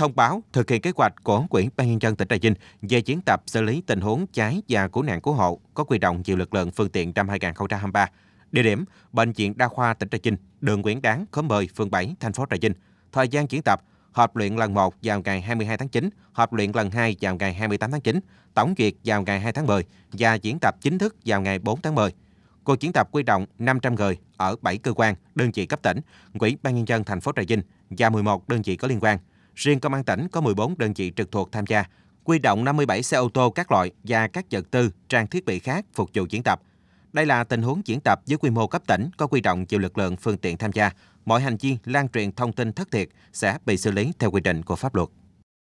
thông báo thực hiện kế hoạch của Ủy ban nhân dân tỉnh Trà Vinh về diễn tập xử lý tình huống cháy và cứu nạn cứu hộ có quy động nhiều lực lượng phương tiện năm 2023. Địa điểm: Bệnh viện Đa khoa tỉnh Trà Vinh, đường Nguyễn Đáng, khóm 10, phường 7, thành phố Trà Vinh. Thời gian diễn tập: họp luyện lần 1 vào ngày 22 tháng 9, họp luyện lần 2 vào ngày 28 tháng 9, tổng duyệt vào ngày 2 tháng 10 và diễn tập chính thức vào ngày 4 tháng 10. Cuộc diễn tập quy động 500 người ở 7 cơ quan, đơn vị cấp tỉnh, Ủy ban nhân dân thành phố Trà Vinh và 11 đơn vị có liên quan – Riêng công an tỉnh có 14 đơn vị trực thuộc tham gia, quy động 57 xe ô tô các loại và các vật tư, trang thiết bị khác phục vụ diễn tập. Đây là tình huống diễn tập với quy mô cấp tỉnh có quy động nhiều lực lượng phương tiện tham gia. Mọi hành vi lan truyền thông tin thất thiệt sẽ bị xử lý theo quy định của pháp luật.